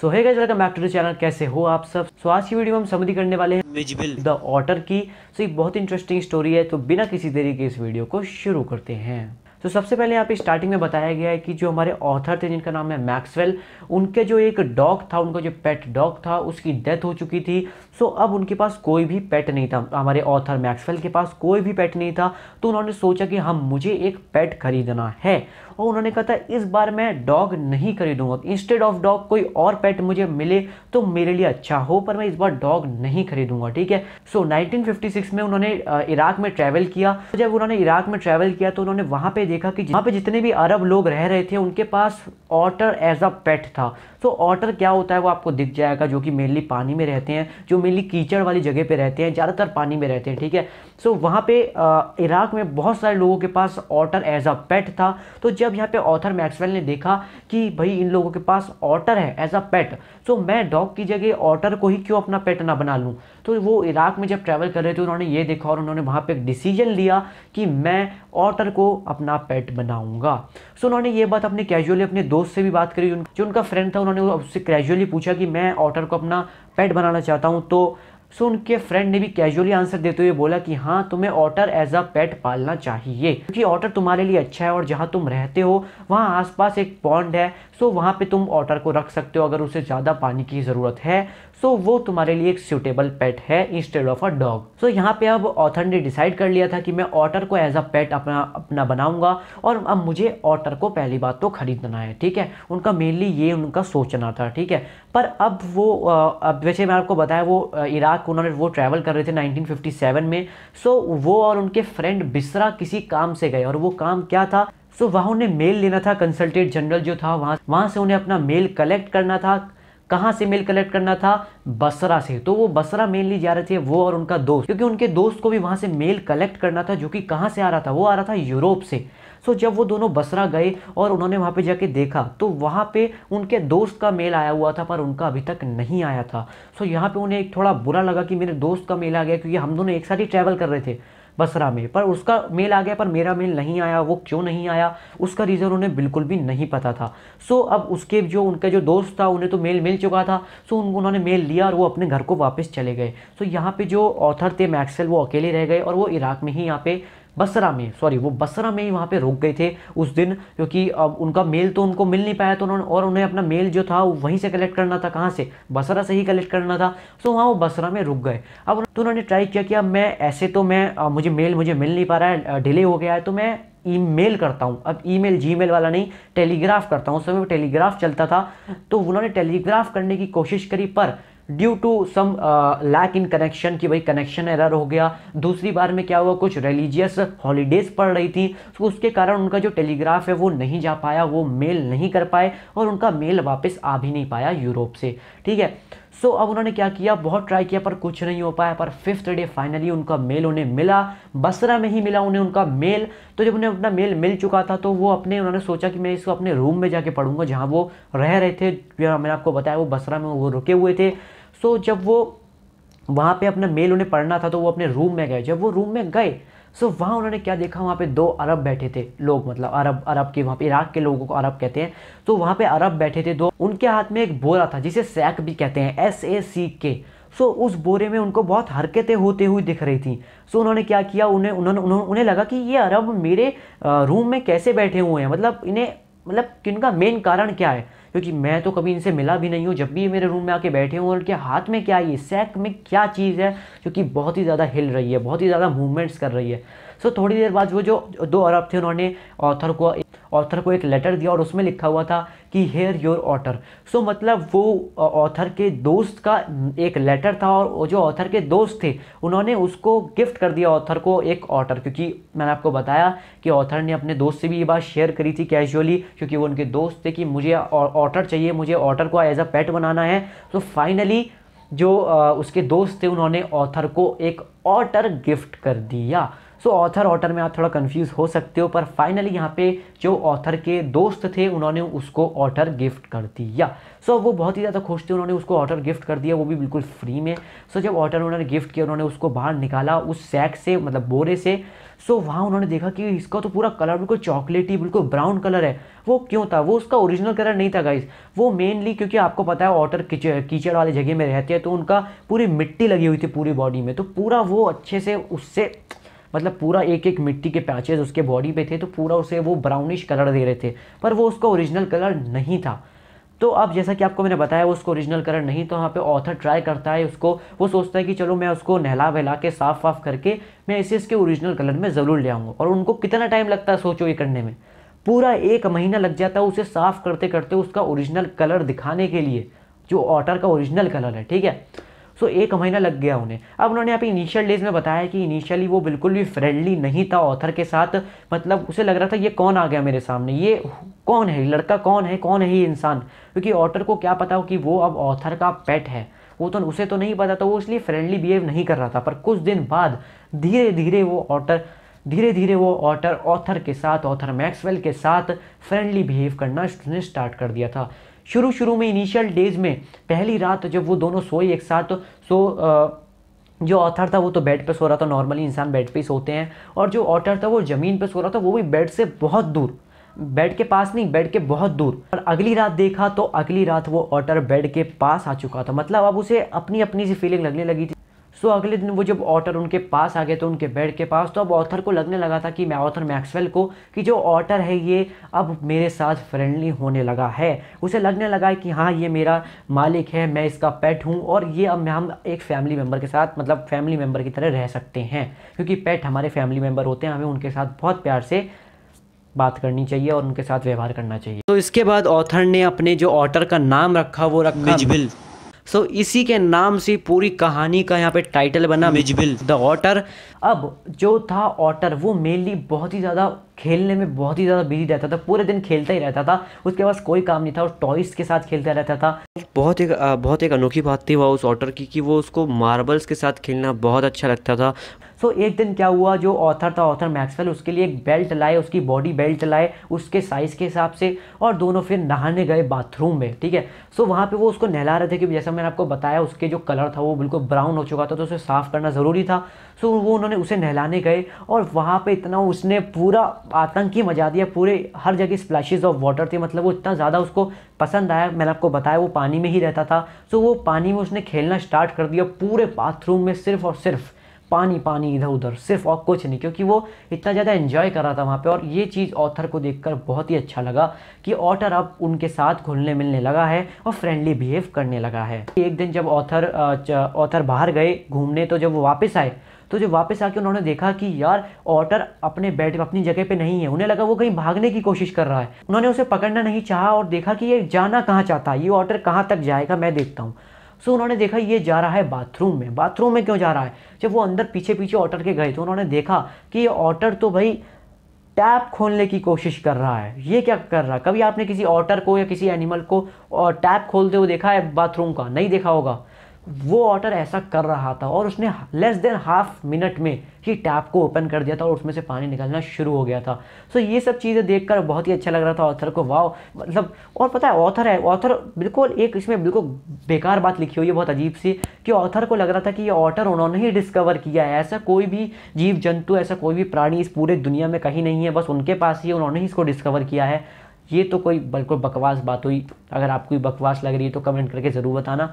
so hey guys welcome back to the channel कैसे हो आप सब सो आज की वीडियो में हम समझी करने वाले हैं द ऑटर की सो so, ये बहुत इंटरेस्टिंग स्टोरी है तो बिना किसी तरीके इस वीडियो को शुरू करते हैं तो सबसे पहले यहाँ पे स्टार्टिंग में बताया गया है कि जो हमारे ऑथर थे जिनका नाम है मैक्सवेल उनके जो एक डॉग था उनका जो पेट डॉग था उसकी डेथ हो चुकी थी सो अब उनके पास कोई भी पेट नहीं था हमारे ऑथर मैक्सवेल के पास कोई भी पेट नहीं था तो उन्होंने सोचा कि हम मुझे एक पेट खरीदना है और उन्होंने कहा था इस बार मैं डॉग नहीं खरीदूंगा इंस्टेड ऑफ डॉग कोई और पेट मुझे मिले तो मेरे लिए अच्छा हो पर मैं इस बार डॉग नहीं खरीदूंगा ठीक है सो so, 1956 में उन्होंने इराक में ट्रैवल किया जब उन्होंने इराक में ट्रैवल किया तो उन्होंने वहाँ पे देखा कि यहाँ पे जितने भी अरब लोग रह रहे थे उनके पास ऑटर एज अ पेट था सो तो ऑटर क्या होता है वो आपको दिख जाएगा जो कि मेनली पानी में रहते हैं जो मेनली कीचड़ वाली जगह पे रहते हैं ज़्यादातर पानी में रहते हैं ठीक है सो वहाँ पे इराक में बहुत सारे लोगों के पास ऑटर एज अ पेट था तो जब यहाँ पे ऑथर मैक्सवेल ने देखा कि भाई इन लोगों के पास ऑटर है एज अ पेट सो मैं डॉग की जगह ऑटर को ही क्यों अपना पेट ना बना लूँ तो वो इराक में जब ट्रैवल कर रहे थे उन्होंने ये देखा और उन्होंने वहाँ पर एक डिसीजन लिया कि मैं ऑटर को अपना पेट बनाऊँगा सो उन्होंने ये बात अपने कैजुअली अपने दोस्त से भी बात करी जो उनका फ्रेंड था उन्होंने उससे कैजुअली पूछा कि मैं ऑटर को अपना पेट बनाना चाहता हूँ तो सो उनके फ्रेंड ने भी कैजुअली आंसर देते हुए बोला कि हाँ तुम्हें ऑटर एज अ पेट पालना चाहिए क्योंकि ऑटर तुम्हारे लिए अच्छा है और जहाँ तुम रहते हो वहाँ आसपास एक पॉन्ड है सो वहाँ पे तुम ऑटर को रख सकते हो अगर उसे ज़्यादा पानी की ज़रूरत है सो so, वो तुम्हारे लिए एक सूटेबल पेट है instead of a dog so यहाँ पे अब ऑथर ने डिसाइड कर लिया था कि मैं ऑटर को एज अ पेट अपना अपना बनाऊंगा और अब मुझे ऑटर को पहली बात तो खरीदना है ठीक है उनका मेनली ये उनका सोचना था ठीक है पर अब वो अब वैसे मैं आपको बताया वो इराक उन्होंने वो ट्रैवल कर रहे थे 1957 में सो so, वो और उनके फ्रेंड बिस्रा किसी काम से गए और वो काम क्या था सो so, वहाँ उन्हें मेल लेना था कंसल्टेंट जनरल जो था वहाँ वहाँ से उन्हें अपना मेल कलेक्ट करना था कहाँ से मेल कलेक्ट करना था बसरा से तो वो बसरा मेनली जा रहे थे वो और उनका दोस्त क्योंकि उनके दोस्त को भी वहाँ से मेल कलेक्ट करना था जो कि कहाँ से आ रहा था वो आ रहा था यूरोप से सो जब वो दोनों बसरा गए और उन्होंने वहाँ पे जाके देखा तो वहाँ पे उनके दोस्त का मेल आया हुआ था पर उनका अभी तक नहीं आया था सो यहाँ पे उन्हें एक थोड़ा बुरा लगा कि मेरे दोस्त का मेल आ गया क्योंकि हम दोनों एक साथ ही ट्रैवल कर रहे थे बसरा में पर उसका मेल आ गया पर मेरा मेल नहीं आया वो क्यों नहीं आया उसका रीज़न उन्हें बिल्कुल भी नहीं पता था सो अब उसके जो उनका जो दोस्त था उन्हें तो मेल मिल चुका था सो उन्होंने मेल लिया और वो अपने घर को वापस चले गए सो यहाँ पर जो ऑथर थे मैक्सेल वो अकेले रह गए और वो इराक में ही यहाँ पर बसरा में सॉरी वो बसरा में ही वहाँ पे रुक गए थे उस दिन क्योंकि अब उनका मेल तो उनको मिल नहीं पाया तो उन्होंने और उन्हें अपना मेल जो था वहीं से कलेक्ट करना था कहाँ से बसरा से ही कलेक्ट करना था सो वहाँ वो बसरा में रुक गए अब तो उन्होंने ट्राई किया कि अब मैं ऐसे तो मैं मुझे मेल मुझे मिल नहीं पा रहा है डिले हो गया है तो मैं ईमेल करता हूँ अब ईमेल जीमेल वाला नहीं टेलीग्राफ करता हूँ उस समय टेलीग्राफ चलता था तो उन्होंने टेलीग्राफ करने की कोशिश करी पर due to some lack in connection कि भाई कनेक्शन एरर हो गया दूसरी बार में क्या हुआ कुछ रिलीजियस हॉलीडेज़ पड़ रही थी तो उसके कारण उनका जो टेलीग्राफ है वो नहीं जा पाया वो मेल नहीं कर पाए और उनका मेल वापस आ भी नहीं पाया यूरोप से ठीक है सो so, अब उन्होंने क्या किया बहुत ट्राई किया पर कुछ नहीं हो पाया पर फिफ्थ डे फाइनली उनका मेल उन्हें मिला बसरा में ही मिला उन्हें उनका मेल तो जब उन्हें अपना मेल मिल चुका था तो वो अपने उन्होंने सोचा कि मैं इसको अपने रूम में जाके पढ़ूंगा जहाँ वो रह रहे थे मैंने आपको बताया वो बसरा में वो रुके हुए थे सो so, जब वो वहाँ पे अपना मेल उन्हें पढ़ना था तो वो अपने रूम में गए जब वो रूम में गए सो so, वहाँ उन्होंने क्या देखा वहाँ पे दो अरब बैठे थे लोग मतलब अरब अरब के वहाँ पे इराक के लोगों को अरब कहते हैं तो वहाँ पे अरब बैठे थे दो उनके हाथ में एक बोरा था जिसे सैक भी कहते हैं एस ए सी के सो so, उस बोरे में उनको बहुत हरकतें होते हुई दिख रही थी सो so, उन्होंने क्या किया उन्हें उन्होंने उन्हें लगा कि ये अरब मेरे रूम में कैसे बैठे हुए हैं मतलब इन्हें मतलब किनका मेन कारण क्या है क्योंकि मैं तो कभी इनसे मिला भी नहीं हूँ जब भी ये मेरे रूम में आके बैठे हूँ और उनके हाथ में क्या ये सैक में क्या चीज़ है जो कि बहुत ही ज़्यादा हिल रही है बहुत ही ज़्यादा मूवमेंट्स कर रही है सो थोड़ी देर बाद वो जो दो अरब थे उन्होंने ऑथर को ऑथर को एक लेटर दिया और उसमें लिखा हुआ था कि हेयर योर ऑथर सो मतलब वो ऑथर के दोस्त का एक लेटर था और जो ऑथर के दोस्त थे उन्होंने उसको गिफ्ट कर दिया ऑथर को एक ऑटर क्योंकि मैंने आपको बताया कि ऑथर ने अपने दोस्त से भी ये बात शेयर करी थी कैजुअली क्योंकि वो उनके दोस्त थे कि मुझे ऑटर चाहिए मुझे ऑटर को एज अ पेट बनाना है तो फाइनली जो उसके दोस्त थे उन्होंने ऑथर को एक ऑटर गिफ्ट कर दिया सो ऑथर ऑटर में आप थोड़ा कन्फ्यूज़ हो सकते हो पर फाइनली यहाँ पे जो ऑथर के दोस्त थे उन्होंने उसको ऑर्डर गिफ्ट कर दिया सो so, वो बहुत ही ज़्यादा खुश थे उन्होंने उसको ऑर्डर गिफ्ट कर दिया वो भी बिल्कुल फ्री में सो so, जब ऑर्डर उन्होंने गिफ्ट किया उन्होंने उसको बाहर निकाला उस सैक से मतलब बोरे से सो so, वहाँ उन्होंने देखा कि इसका तो पूरा कलर बिल्कुल चॉकलेटी बिल्कुल ब्राउन कलर है वो क्यों था वो उसका ओरिजिनल कलर नहीं था गाइस वो मेनली क्योंकि आपको पता है ऑटर कीचड़ कीचड़ वाली जगह में रहते हैं तो उनका पूरी मिट्टी लगी हुई थी पूरी बॉडी में तो पूरा वो अच्छे से उससे मतलब पूरा एक एक मिट्टी के पैचेज उसके बॉडी पे थे तो पूरा उसे वो ब्राउनिश कलर दे रहे थे पर वो उसका ओरिजिनल कलर नहीं था तो अब जैसा कि आपको मैंने बताया वो उसको ओरिजिनल कलर नहीं तो वहाँ पे ऑथर ट्राई करता है उसको वो सोचता है कि चलो मैं उसको नहला वहला के साफ वाफ करके मैं इसे इसके ओरिजिनल कलर में ज़रूर ले आऊँगा और उनको कितना टाइम लगता है सोचो ये करने में पूरा एक महीना लग जाता है उसे साफ़ करते करते उसका ओरिजिनल कलर दिखाने के लिए जो ऑटर का ओरिजिनल कलर है ठीक है सो एक महीना लग गया उन्हें अब उन्होंने यहाँ पे इनिशियल डेज में बताया कि इनिशियली वो बिल्कुल भी फ्रेंडली नहीं था ऑथर के साथ मतलब उसे लग रहा था ये कौन आ गया मेरे सामने ये कौन है लड़का कौन है कौन है ये इंसान क्योंकि ऑटर को क्या पता हो कि वो अब ऑथर का पेट है वो तो उसे तो नहीं पता था तो वो इसलिए फ्रेंडली बिहेव नहीं कर रहा था पर कुछ दिन बाद धीरे धीरे वो ऑटर धीरे धीरे वो ऑटर ऑथर के साथ ऑथर मैक्सवेल के साथ फ्रेंडली बिहेव करना उसने स्टार्ट कर दिया था शुरू शुरू में इनिशियल डेज में पहली रात जब वो दोनों सोए एक साथ सो तो, जो ऑथर था वो तो बेड पे सो रहा था नॉर्मली इंसान बेड पे ही सोते हैं और जो ऑथर था वो ज़मीन पे सो रहा था वो भी बेड से बहुत दूर बेड के पास नहीं बेड के बहुत दूर और अगली रात देखा तो अगली रात वो ऑटर बेड के पास आ चुका था मतलब अब उसे अपनी अपनी सी फीलिंग लगने लगी थी सो अगले दिन वो जब ऑटर उनके पास आ गए तो उनके बेड के पास तो अब ऑथर को लगने लगा था कि मैं ऑथर मैक्सवेल को कि जो ऑटर है ये अब मेरे साथ फ्रेंडली होने लगा है उसे लगने लगा है कि हाँ ये मेरा मालिक है मैं इसका पेट हूँ और ये अब हम एक फैमिली मेम्बर के साथ मतलब फैमिली मेम्बर की तरह रह सकते हैं क्योंकि पेट हमारे फैमिली मेम्बर होते हैं हमें उनके साथ बहुत प्यार से बात करनी चाहिए और उनके साथ व्यवहार करना चाहिए तो इसके बाद ऑथर ने अपने जो ऑटर का नाम रखा वो रखा मिजबिल सो so, इसी के नाम से पूरी कहानी का यहाँ पे टाइटल बना मिजबिल द ऑटर अब जो था ऑटर वो मेनली बहुत ही ज़्यादा खेलने में बहुत ही ज़्यादा बिजी रहता था पूरे दिन खेलता ही रहता था उसके पास कोई काम नहीं था और टॉयस के साथ खेलता रहता था बहुत एक बहुत एक अनोखी बात थी वह उस ऑटर की कि वो उसको मार्बल्स के साथ खेलना बहुत अच्छा लगता था सो एक दिन क्या हुआ जो ऑथर था ऑथर मैक्सवेल उसके लिए एक बेल्ट लाए उसकी बॉडी बेल्ट लाए उसके साइज़ के हिसाब से और दोनों फिर नहाने गए बाथरूम में ठीक है सो वहाँ पर वो उसको नहला रहे थे कि जैसा मैंने आपको बताया उसके जो कलर था वो बिल्कुल ब्राउन हो चुका था तो उसे साफ़ करना ज़रूरी था सो वो उन्होंने उसे नहलाने गए और वहाँ पर इतना उसने पूरा आतंक ही दिया पूरे हर जगह स्प्लैशेज ऑफ वाटर थे मतलब वो इतना ज़्यादा उसको पसंद आया मैंने आपको बताया वो पानी में ही रहता था सो वो पानी में उसने खेलना स्टार्ट कर दिया पूरे बाथरूम में सिर्फ और सिर्फ पानी पानी इधर उधर सिर्फ और कुछ नहीं क्योंकि वो इतना ज़्यादा इन्जॉय कर रहा था वहाँ पे और ये चीज़ ऑथर को देखकर बहुत ही अच्छा लगा कि ऑटर अब उनके साथ घुलने मिलने लगा है और फ्रेंडली बिहेव करने लगा है एक दिन जब ऑथर ऑथर बाहर गए घूमने तो जब वो वापस आए तो जब वापस आके उन्होंने देखा कि यार ऑटर अपने बेड अपनी जगह पे नहीं है उन्हें लगा वो कहीं भागने की कोशिश कर रहा है उन्होंने उसे पकड़ना नहीं चाहा और देखा कि ये जाना कहाँ चाहता है ये ऑटर कहाँ तक जाएगा मैं देखता हूँ सो उन्होंने देखा ये जा रहा है बाथरूम में बाथरूम में क्यों जा रहा है जब वो अंदर पीछे पीछे ऑटर के गए तो उन्होंने देखा कि ये ऑटर तो भाई टैप खोलने की कोशिश कर रहा है ये क्या कर रहा है कभी आपने किसी ऑटर को या किसी एनिमल को टैप खोलते हुए देखा है बाथरूम का नहीं देखा होगा वो ऑटर ऐसा कर रहा था और उसने लेस देन हाफ मिनट में ही टैप को ओपन कर दिया था और उसमें से पानी निकलना शुरू हो गया था सो so, ये सब चीज़ें देखकर बहुत ही अच्छा लग रहा था ऑथर को वाह मतलब और पता है ऑथर है ऑथर बिल्कुल एक इसमें बिल्कुल बेकार बात लिखी हुई है बहुत अजीब सी कि ऑथर को लग रहा था कि ये ऑटर उन्होंने ही डिस्कवर किया है ऐसा कोई भी जीव जंतु ऐसा कोई भी प्राणी इस पूरे दुनिया में कहीं नहीं है बस उनके पास ही उन्होंने ही इसको डिस्कवर किया है ये तो कोई बिल्कुल बकवास बात हुई अगर आपको बकवास लग रही है तो कमेंट करके ज़रूर बताना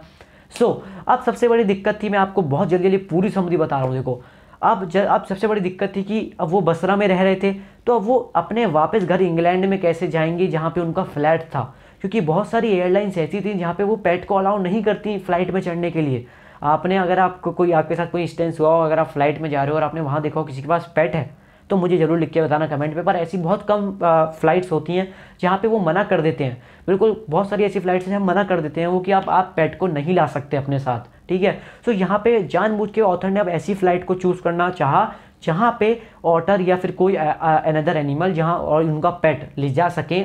सो so, अब सबसे बड़ी दिक्कत थी मैं आपको बहुत जल्दी जल्दी पूरी समझी बता रहा हूँ देखो अब जब अब सबसे बड़ी दिक्कत थी कि अब वो बसरा में रह रहे थे तो अब वो अपने वापस घर इंग्लैंड में कैसे जाएंगे जहाँ पे उनका फ्लैट था क्योंकि बहुत सारी एयरलाइंस ऐसी थी जहाँ पे वो पेट को अलाउ नहीं करती फ्लाइट में चढ़ने के लिए आपने अगर आपको कोई आपके साथ कोई इंस्टेंस हुआ हो अगर आप फ्लाइट में जा रहे हो और आपने वहाँ देखा हो किसी के पास पेट है तो मुझे ज़रूर लिख के बताना कमेंट पे पर ऐसी बहुत कम फ़्लाइट्स होती हैं जहाँ पे वो मना कर देते हैं बिल्कुल बहुत सारी ऐसी फ़्लाइट्स हैं मना कर देते हैं वो कि आप आप पेट को नहीं ला सकते अपने साथ ठीक है सो so, यहाँ पे जानबूझ के ऑथर ने अब ऐसी फ़्लाइट को चूज़ करना चाहा जहाँ पे ऑटर या फिर कोई अनदर एनिमल जहाँ और उनका पेट ले जा सकें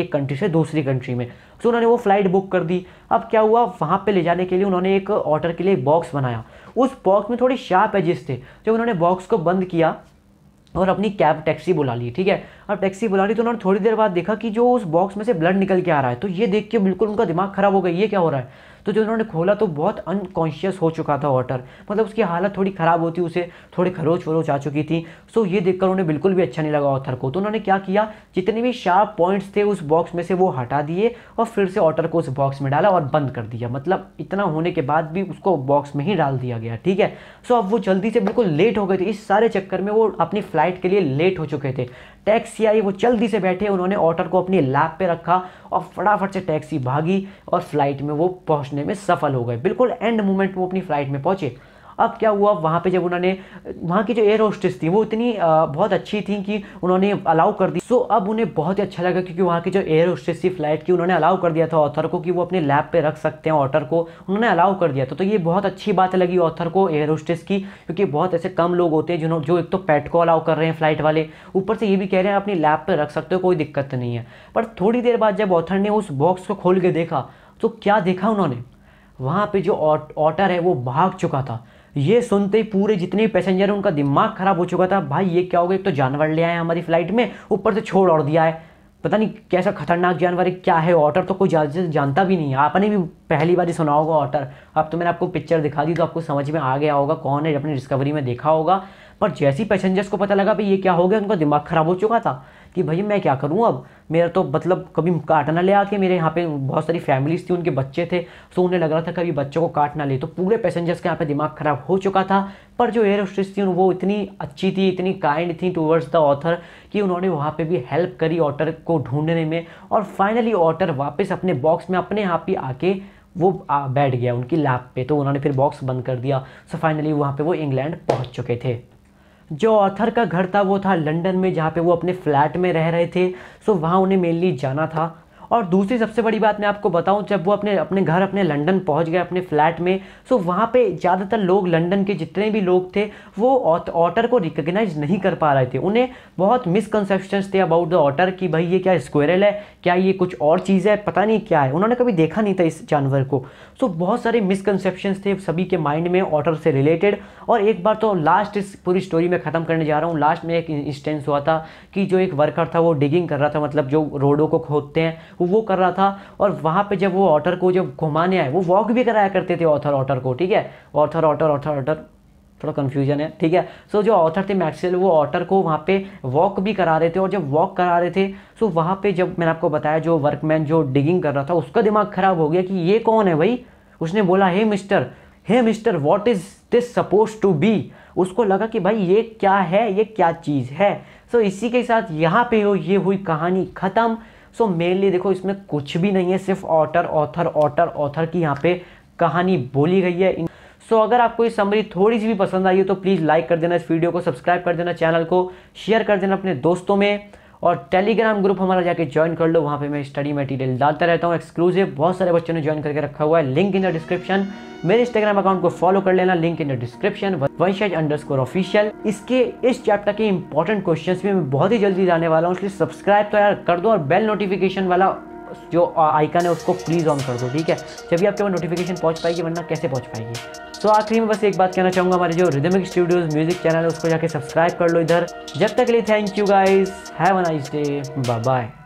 एक कंट्री से दूसरी कंट्री में सो उन्होंने वो फ़्लाइट बुक कर दी अब क्या हुआ वहाँ पे ले जाने के लिए उन्होंने एक ऑटर के लिए एक बॉक्स बनाया उस बॉक्स में थोड़ी शार्प एजेस थे जब उन्होंने बॉक्स को बंद किया और अपनी कैब टैक्सी बुला ली ठीक है अब टैक्सी बुला रही तो उन्होंने थोड़ी देर बाद देखा कि जो उस बॉक्स में से ब्लड निकल के आ रहा है तो ये देख के बिल्कुल उनका दिमाग ख़राब हो गया ये क्या हो रहा है तो जो उन्होंने खोला तो बहुत अनकॉन्शियस हो चुका था वाटर मतलब उसकी हालत थोड़ी ख़राब होती उसे थोड़ी खरोच वरोच आ चुकी थी सो ये देखकर उन्हें बिल्कुल भी अच्छा नहीं लगा ऑथर को तो उन्होंने क्या किया जितने भी शार्प पॉइंट्स थे उस बॉक्स में से वो हटा दिए और फिर से ऑटर को उस बॉक्स में डाला और बंद कर दिया मतलब इतना होने के बाद भी उसको बॉक्स में ही डाल दिया गया ठीक है सो अब वो जल्दी से बिल्कुल लेट हो गए थे इस सारे चक्कर में वो अपनी फ्लाइट के लिए लेट हो चुके थे टैक्सी आई वो जल्दी से बैठे उन्होंने ऑटर को अपनी लैब पे रखा और फटाफट से टैक्सी भागी और फ्लाइट में वो पहुंचने में सफल हो गए बिल्कुल एंड मोमेंट वो अपनी फ्लाइट में पहुंचे अब क्या हुआ वहाँ पे जब उन्होंने वहाँ की जो एयर होस्टेस थी वो इतनी बहुत अच्छी थी कि उन्होंने अलाउ कर दी सो अब उन्हें बहुत ही अच्छा लगा क्योंकि वहाँ की जो एयर होस्टेस थी फ्लाइट की उन्होंने अलाउ कर दिया था ऑथर को कि वो अपने लैब पे रख सकते हैं ऑटर को उन्होंने अलाउ कर दिया था तो ये बहुत अच्छी बात लगी ऑथर को एयर होस्टेस की क्योंकि बहुत ऐसे कम लोग होते हैं जिन्होंने जो एक तो पैट को अलाउ कर रहे हैं फ्लाइट वाले ऊपर से ये भी कह रहे हैं अपनी लैब पर रख सकते हो कोई दिक्कत नहीं है पर थोड़ी देर बाद जब ऑथर ने उस बॉक्स को खोल के देखा तो क्या देखा उन्होंने वहाँ पे जो ऑटर है वो भाग चुका था ये सुनते ही पूरे जितने पैसेंजर हैं उनका दिमाग ख़राब हो चुका था भाई ये क्या हो गया एक तो जानवर ले आए हमारी फ्लाइट में ऊपर से छोड़ और दिया है पता नहीं कैसा खतरनाक जानवर है क्या है ऑटर तो कोई ज़्यादा जानता भी नहीं है आपने भी पहली बार ही सुना होगा ऑटर अब तो मैंने आपको पिक्चर दिखा दी तो आपको समझ में आ गया होगा कौन है अपनी डिस्कवरी में देखा होगा पर जैसी पैसेंजर्स को पता लगा भाई ये क्या हो गया उनका दिमाग ख़राब हो चुका था कि भाई मैं क्या करूँ अब मेरा तो मतलब कभी काट ना ले आके मेरे यहाँ पे बहुत सारी फैमिलीज थी उनके बच्चे थे सो उन्हें लग रहा था कभी बच्चों को काट ना ले तो पूरे पैसेंजर्स के यहाँ पे दिमाग ख़राब हो चुका था पर जो एयर होस्टेस थी वो इतनी अच्छी थी इतनी काइंड थी टूवर्ड्स द ऑथर कि उन्होंने वहाँ पर भी हेल्प करी ऑटर को ढूंढने में और फाइनली ऑटर वापस अपने बॉक्स में अपने यहाँ पे आके वो बैठ गया उनकी लैब पे तो उन्होंने फिर बॉक्स बंद कर दिया सो फाइनली वहाँ पे वो इंग्लैंड पहुँच चुके थे जो ऑथर का घर था वो था लंदन में जहाँ पे वो अपने फ्लैट में रह रहे थे सो वहाँ उन्हें मेनली जाना था और दूसरी सबसे बड़ी बात मैं आपको बताऊँ जब वो अपने अपने घर अपने लंडन पहुँच गए अपने फ्लैट में सो तो वहाँ पर ज़्यादातर लोग लंडन के जितने भी लोग थे वो ऑटर को रिकग्नाइज नहीं कर पा रहे थे उन्हें बहुत मिसकनसेप्शन थे अबाउट द ऑटर कि भाई ये क्या स्क्वेरल है क्या ये कुछ और चीज़ है पता नहीं क्या है उन्होंने कभी देखा नहीं था इस जानवर को सो बहुत सारे मिसकनसेप्शन थे सभी के माइंड में ऑटर से रिलेटेड और एक बार तो लास्ट इस पूरी स्टोरी में ख़त्म करने जा रहा हूँ लास्ट में एक इंस्टेंस हुआ था कि जो एक वर्कर था वो डिगिंग कर रहा था मतलब जो रोडों को खोदते हैं वो कर रहा था और वहाँ पे जब वो ऑटर को जब घुमाने आए वो वॉक भी कराया करते थे ऑथर ऑटर को ठीक है ऑथर ऑटर ऑथर ऑटर थोड़ा कन्फ्यूजन है ठीक है सो so, जो ऑथर थे मैक्सवेल वो ऑटर को वहाँ पे वॉक भी करा रहे थे और जब वॉक करा रहे थे सो so वहाँ पे जब मैंने आपको बताया जो वर्कमैन जो डिगिंग कर रहा था उसका दिमाग ख़राब हो गया कि ये कौन है भाई उसने बोला hey mister hey mister what is this suppose to be उसको लगा कि भाई ये क्या है ये क्या चीज़ है सो so, इसी के साथ यहाँ पे हो ये हुई कहानी ख़त्म सो मेनली देखो इसमें कुछ भी नहीं है सिर्फ ऑटर ऑथर ऑटर ऑथर की यहाँ पे कहानी बोली गई है सो so, अगर आपको ये समरी थोड़ी सी भी पसंद आई हो तो प्लीज़ लाइक कर देना इस वीडियो को सब्सक्राइब कर देना चैनल को शेयर कर देना अपने दोस्तों में और टेलीग्राम ग्रुप हमारा जाके ज्वाइन कर लो वहाँ पे मैं स्टडी मटेरियल डालता रहता हूँ एक्सक्लूसिव बहुत सारे बच्चों ने ज्वाइन करके रखा हुआ है लिंक इन द डिस्क्रिप्शन मेरे इंस्टाग्राम अकाउंट को फॉलो कर लेना link in the description Vanshaj underscore official इसके इस चैप्टर के इंपॉर्टेंट क्वेश्चन भी मैं बहुत ही जल्दी जाने वाला हूँ इसलिए सब्सक्राइब तो यार कर दो और बेल नोटिफिकेशन वाला जो आइकन है उसको प्लीज़ ऑन कर दो ठीक है जब भी आपके वो नोटिफिकेशन पहुंच पाएगी वरना कैसे पहुंच पाएगी तो आखिरी में बस एक बात कहना चाहूंगा हमारे जो रिदमिक स्टूडियोज म्यूजिक चैनल है उसको जाके सब्सक्राइब कर लो इधर जब तक के लिए thank you guys have nice day bye bye